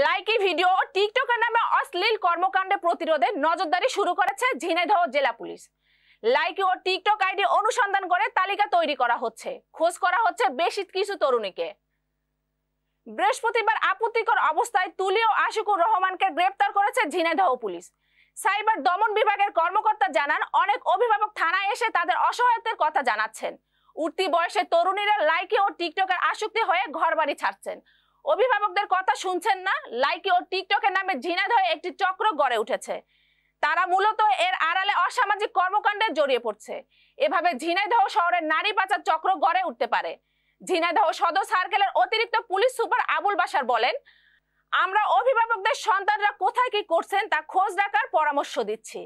Likee video ও টিকটকের নামে অশ্লীল কর্মকাণ্ডে প্রতিরোধে নজরদারি শুরু করেছে ঝিনাইদহ জেলা পুলিশ লাইকি ও টিকটক আইডি অনুসন্ধান করে তালিকা তৈরি করা হচ্ছে খোঁজ করা হচ্ছে বেশ কিছু তরুণীকে বৃহস্পতিবার আপত্তিকর অবস্থায় তুলি ও আশিকুর রহমানকে গ্রেপ্তার করেছে ঝিনাইদহ পুলিশ সাইবার দমন বিভাগের কর্মকর্তা জানান অনেক অভিভাবক থানায় এসে তাদের অসহায়তার কথা জানাচ্ছেন উঠতি বয়সে তরুণীরা লাইকি ও টিকটকের আসক্তি হয়ে ঘরবাড়ি ছাড়ছেন অভিভাবকদের কথা শুনছেন না লাইকি ও টিকটকের নামে ঝিনাধয়ে একটি চক্র গড়ে উঠেছে তারা মূলত এর আড়ালে অসামাজিক কর্মকাণ্ডে জড়িয়ে পড়ছে এভাবে ঝিনাইদহ শহরের নারী পাচার চক্র গড়ে উঠতে পারে ঝিনাইদহ সদর সার্কেলের অতিরিক্ত পুলিশ সুপার আবুল বাসার বলেন আমরা অভিভাবকদের সন্তানরা কোথায় কি করছেন তা খোঁজ রাখার পরামর্শ দিচ্ছি